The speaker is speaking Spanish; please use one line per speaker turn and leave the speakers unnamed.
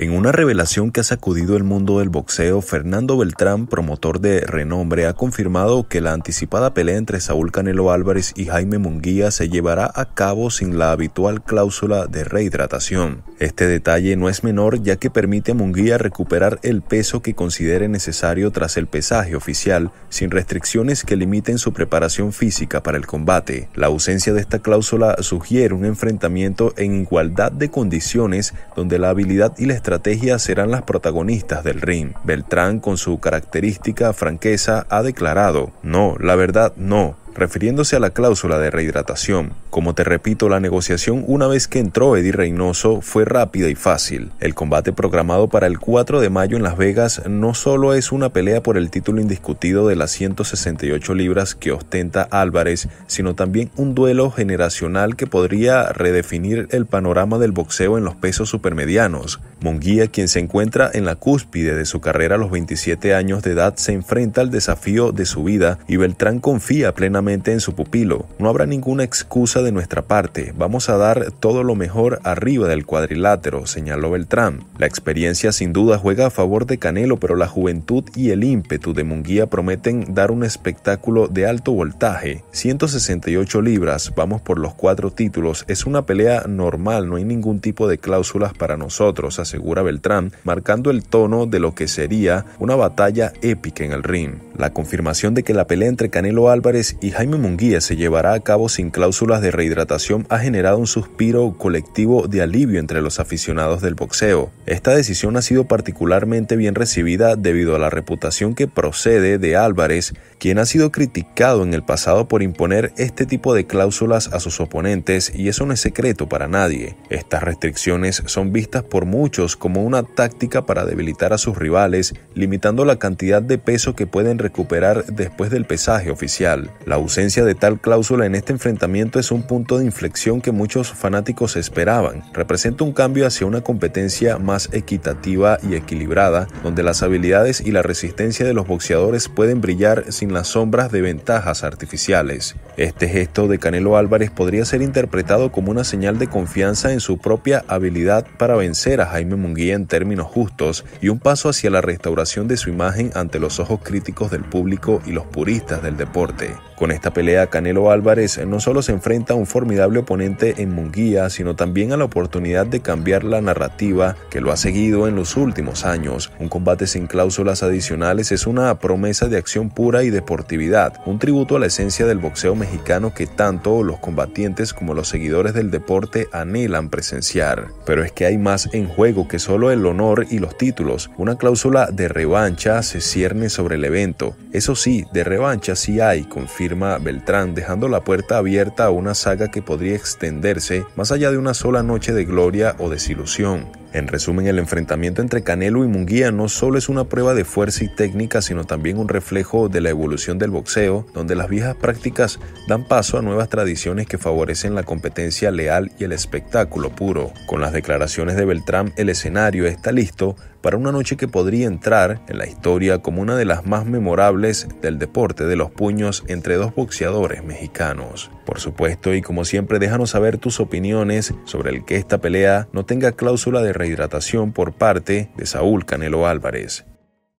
En una revelación que ha sacudido el mundo del boxeo, Fernando Beltrán, promotor de renombre, ha confirmado que la anticipada pelea entre Saúl Canelo Álvarez y Jaime Munguía se llevará a cabo sin la habitual cláusula de rehidratación. Este detalle no es menor ya que permite a Munguía recuperar el peso que considere necesario tras el pesaje oficial, sin restricciones que limiten su preparación física para el combate. La ausencia de esta cláusula sugiere un enfrentamiento en igualdad de condiciones donde la habilidad y la estrategia estrategia serán las protagonistas del ring. Beltrán, con su característica franqueza, ha declarado, no, la verdad no, Refiriéndose a la cláusula de rehidratación, como te repito, la negociación una vez que entró Eddie Reynoso fue rápida y fácil. El combate programado para el 4 de mayo en Las Vegas no solo es una pelea por el título indiscutido de las 168 libras que ostenta Álvarez, sino también un duelo generacional que podría redefinir el panorama del boxeo en los pesos supermedianos. Monguía, quien se encuentra en la cúspide de su carrera a los 27 años de edad, se enfrenta al desafío de su vida y Beltrán confía plenamente en su pupilo. No habrá ninguna excusa de nuestra parte, vamos a dar todo lo mejor arriba del cuadrilátero, señaló Beltrán. La experiencia sin duda juega a favor de Canelo, pero la juventud y el ímpetu de Munguía prometen dar un espectáculo de alto voltaje. 168 libras, vamos por los cuatro títulos, es una pelea normal, no hay ningún tipo de cláusulas para nosotros, asegura Beltrán, marcando el tono de lo que sería una batalla épica en el ring. La confirmación de que la pelea entre Canelo Álvarez y Jaime Munguía se llevará a cabo sin cláusulas de rehidratación ha generado un suspiro colectivo de alivio entre los aficionados del boxeo. Esta decisión ha sido particularmente bien recibida debido a la reputación que procede de Álvarez, quien ha sido criticado en el pasado por imponer este tipo de cláusulas a sus oponentes y eso no es secreto para nadie. Estas restricciones son vistas por muchos como una táctica para debilitar a sus rivales, limitando la cantidad de peso que pueden recuperar después del pesaje oficial. La ausencia de tal cláusula en este enfrentamiento es un punto de inflexión que muchos fanáticos esperaban. Representa un cambio hacia una competencia más equitativa y equilibrada, donde las habilidades y la resistencia de los boxeadores pueden brillar sin las sombras de ventajas artificiales. Este gesto de Canelo Álvarez podría ser interpretado como una señal de confianza en su propia habilidad para vencer a Jaime Munguía en términos justos y un paso hacia la restauración de su imagen ante los ojos críticos del público y los puristas del deporte esta pelea, Canelo Álvarez no solo se enfrenta a un formidable oponente en Munguía, sino también a la oportunidad de cambiar la narrativa que lo ha seguido en los últimos años. Un combate sin cláusulas adicionales es una promesa de acción pura y deportividad, un tributo a la esencia del boxeo mexicano que tanto los combatientes como los seguidores del deporte anhelan presenciar. Pero es que hay más en juego que solo el honor y los títulos. Una cláusula de revancha se cierne sobre el evento. Eso sí, de revancha sí hay, confirma Beltrán, dejando la puerta abierta a una saga que podría extenderse más allá de una sola noche de gloria o desilusión. En resumen, el enfrentamiento entre Canelo y Munguía no solo es una prueba de fuerza y técnica, sino también un reflejo de la evolución del boxeo, donde las viejas prácticas dan paso a nuevas tradiciones que favorecen la competencia leal y el espectáculo puro. Con las declaraciones de Beltrán, el escenario está listo para una noche que podría entrar en la historia como una de las más memorables del deporte de los puños entre dos boxeadores mexicanos. Por supuesto, y como siempre, déjanos saber tus opiniones sobre el que esta pelea no tenga cláusula de rehidratación por parte de Saúl Canelo Álvarez.